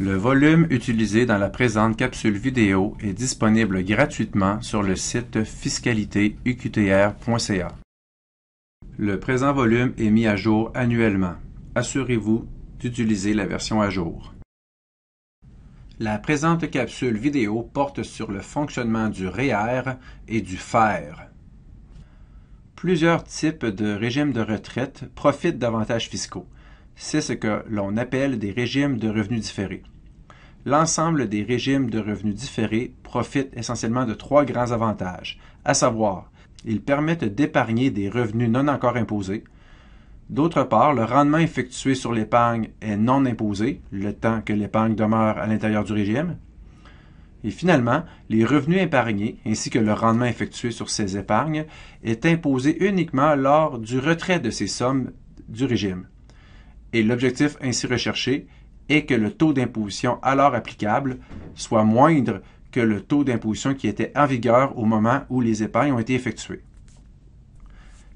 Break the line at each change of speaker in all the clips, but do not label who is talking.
Le volume utilisé dans la présente capsule vidéo est disponible gratuitement sur le site fiscalitéuqtr.ca. Le présent volume est mis à jour annuellement. Assurez-vous d'utiliser la version à jour. La présente capsule vidéo porte sur le fonctionnement du REER e et du FER. Plusieurs types de régimes de retraite profitent d'avantages fiscaux. C'est ce que l'on appelle des régimes de revenus différés. L'ensemble des régimes de revenus différés profitent essentiellement de trois grands avantages, à savoir, ils permettent d'épargner des revenus non encore imposés. D'autre part, le rendement effectué sur l'épargne est non imposé, le temps que l'épargne demeure à l'intérieur du régime. Et finalement, les revenus épargnés, ainsi que le rendement effectué sur ces épargnes, est imposé uniquement lors du retrait de ces sommes du régime et l'objectif ainsi recherché est que le taux d'imposition alors applicable soit moindre que le taux d'imposition qui était en vigueur au moment où les épargnes ont été effectuées.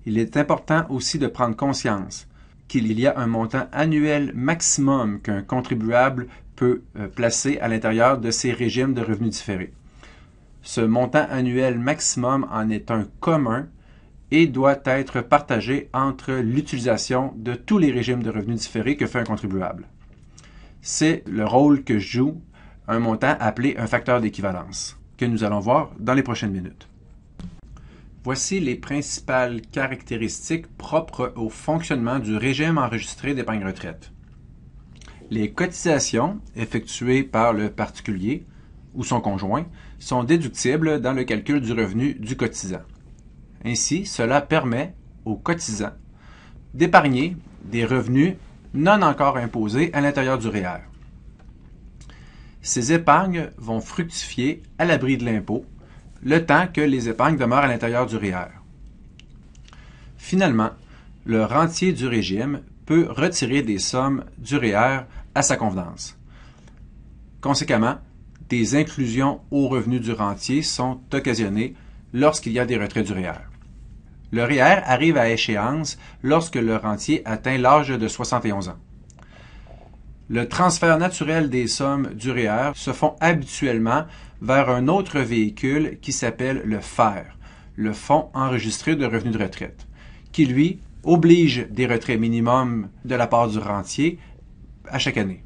Il est important aussi de prendre conscience qu'il y a un montant annuel maximum qu'un contribuable peut euh, placer à l'intérieur de ses régimes de revenus différés. Ce montant annuel maximum en est un commun et doit être partagé entre l'utilisation de tous les régimes de revenus différés que fait un contribuable. C'est le rôle que joue un montant appelé un facteur d'équivalence, que nous allons voir dans les prochaines minutes. Voici les principales caractéristiques propres au fonctionnement du régime enregistré d'épargne retraite. Les cotisations effectuées par le particulier ou son conjoint sont déductibles dans le calcul du revenu du cotisant. Ainsi, cela permet aux cotisants d'épargner des revenus non encore imposés à l'intérieur du REER. Ces épargnes vont fructifier à l'abri de l'impôt le temps que les épargnes demeurent à l'intérieur du REER. Finalement, le rentier du régime peut retirer des sommes du REER à sa convenance. Conséquemment, des inclusions aux revenus du rentier sont occasionnées lorsqu'il y a des retraits du REER. Le REER arrive à échéance lorsque le rentier atteint l'âge de 71 ans. Le transfert naturel des sommes du REER se font habituellement vers un autre véhicule qui s'appelle le FER, le Fonds enregistré de revenus de retraite, qui lui oblige des retraits minimums de la part du rentier à chaque année.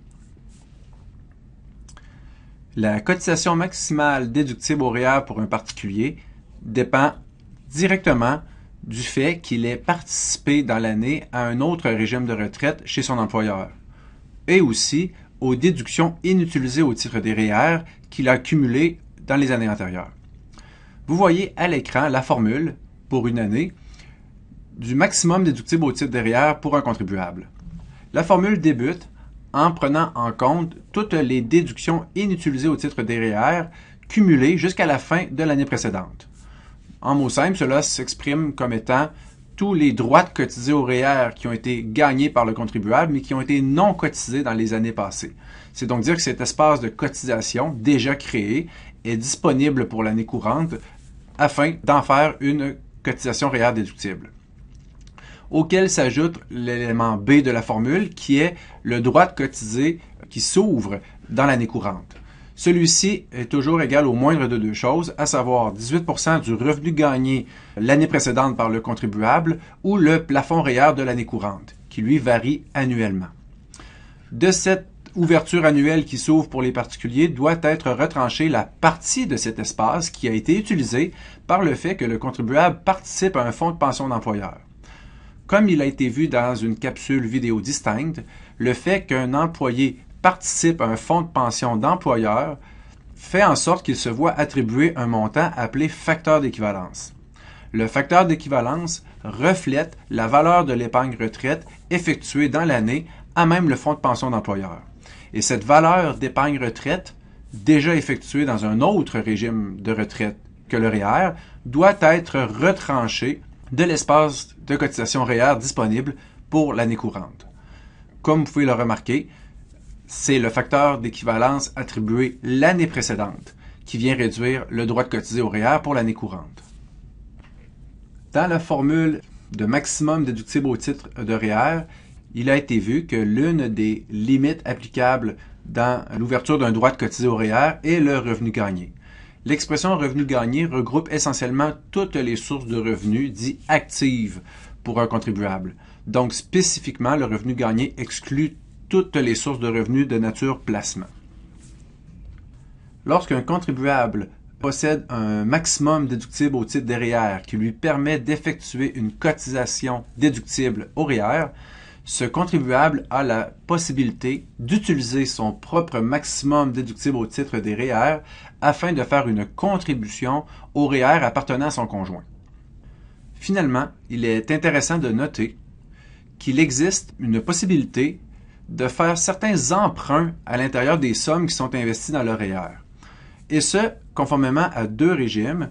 La cotisation maximale déductible au REER pour un particulier dépend directement du fait qu'il ait participé dans l'année à un autre régime de retraite chez son employeur, et aussi aux déductions inutilisées au titre des REER e qu'il a cumulées dans les années antérieures. Vous voyez à l'écran la formule, pour une année, du maximum déductible au titre des REER e pour un contribuable. La formule débute en prenant en compte toutes les déductions inutilisées au titre des REER e cumulées jusqu'à la fin de l'année précédente. En mots simples, cela s'exprime comme étant tous les droits cotisés au REER e qui ont été gagnés par le contribuable, mais qui ont été non cotisés dans les années passées. C'est donc dire que cet espace de cotisation déjà créé est disponible pour l'année courante afin d'en faire une cotisation REER e déductible auquel s'ajoute l'élément B de la formule qui est le droit de cotiser qui s'ouvre dans l'année courante. Celui-ci est toujours égal au moindre de deux choses, à savoir 18 du revenu gagné l'année précédente par le contribuable ou le plafond réel de l'année courante, qui lui varie annuellement. De cette ouverture annuelle qui s'ouvre pour les particuliers doit être retranchée la partie de cet espace qui a été utilisée par le fait que le contribuable participe à un fonds de pension d'employeur. Comme il a été vu dans une capsule vidéo distincte, le fait qu'un employé participe à un fonds de pension d'employeur fait en sorte qu'il se voit attribuer un montant appelé facteur d'équivalence. Le facteur d'équivalence reflète la valeur de l'épargne retraite effectuée dans l'année à même le fonds de pension d'employeur. Et cette valeur d'épargne retraite, déjà effectuée dans un autre régime de retraite que le REER, e doit être retranchée de l'espace de cotisation REER e disponible pour l'année courante. Comme vous pouvez le remarquer, c'est le facteur d'équivalence attribué l'année précédente qui vient réduire le droit de cotiser au REER e pour l'année courante. Dans la formule de maximum déductible au titre de REER, e il a été vu que l'une des limites applicables dans l'ouverture d'un droit de cotiser au REER e est le revenu gagné. L'expression revenu gagné regroupe essentiellement toutes les sources de revenus dites actives pour un contribuable. Donc spécifiquement, le revenu gagné exclut toutes les sources de revenus de nature placement. Lorsqu'un contribuable possède un maximum déductible au titre des REER qui lui permet d'effectuer une cotisation déductible au REER, ce contribuable a la possibilité d'utiliser son propre maximum déductible au titre des REER afin de faire une contribution au REER appartenant à son conjoint. Finalement, il est intéressant de noter qu'il existe une possibilité de faire certains emprunts à l'intérieur des sommes qui sont investies dans leur Et ce, conformément à deux régimes,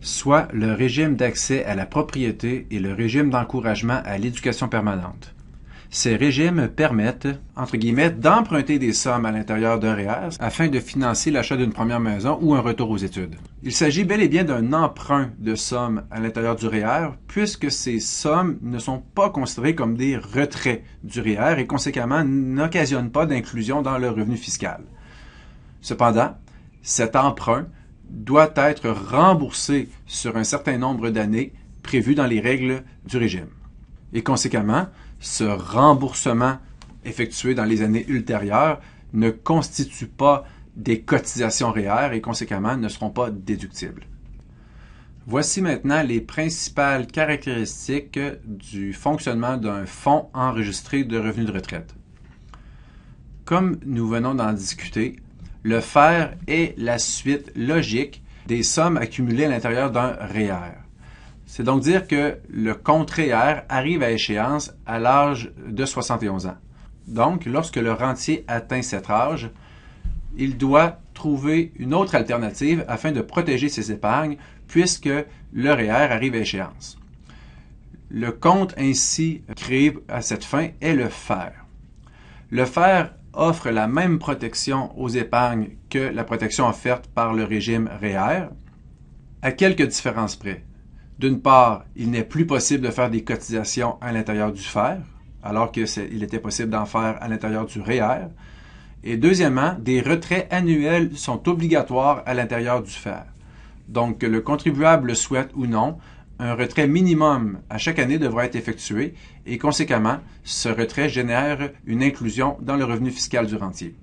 soit le régime d'accès à la propriété et le régime d'encouragement à l'éducation permanente. Ces régimes permettent, entre guillemets, d'emprunter des sommes à l'intérieur d'un REER afin de financer l'achat d'une première maison ou un retour aux études. Il s'agit bel et bien d'un emprunt de sommes à l'intérieur du REER puisque ces sommes ne sont pas considérées comme des retraits du REER et conséquemment n'occasionnent pas d'inclusion dans le revenu fiscal. Cependant, cet emprunt doit être remboursé sur un certain nombre d'années prévues dans les règles du régime. Et conséquemment, ce remboursement effectué dans les années ultérieures ne constitue pas des cotisations réelles et conséquemment ne seront pas déductibles. Voici maintenant les principales caractéristiques du fonctionnement d'un fonds enregistré de revenus de retraite. Comme nous venons d'en discuter, le FER est la suite logique des sommes accumulées à l'intérieur d'un REER. C'est donc dire que le compte REER arrive à échéance à l'âge de 71 ans. Donc, lorsque le rentier atteint cet âge, il doit trouver une autre alternative afin de protéger ses épargnes puisque le REER e arrive à échéance. Le compte ainsi créé à cette fin est le FER. Le FER offre la même protection aux épargnes que la protection offerte par le régime REER, e à quelques différences près. D'une part, il n'est plus possible de faire des cotisations à l'intérieur du FER, alors qu'il était possible d'en faire à l'intérieur du REER. Et deuxièmement, des retraits annuels sont obligatoires à l'intérieur du FER. Donc, que le contribuable le souhaite ou non, un retrait minimum à chaque année devra être effectué et conséquemment, ce retrait génère une inclusion dans le revenu fiscal du rentier.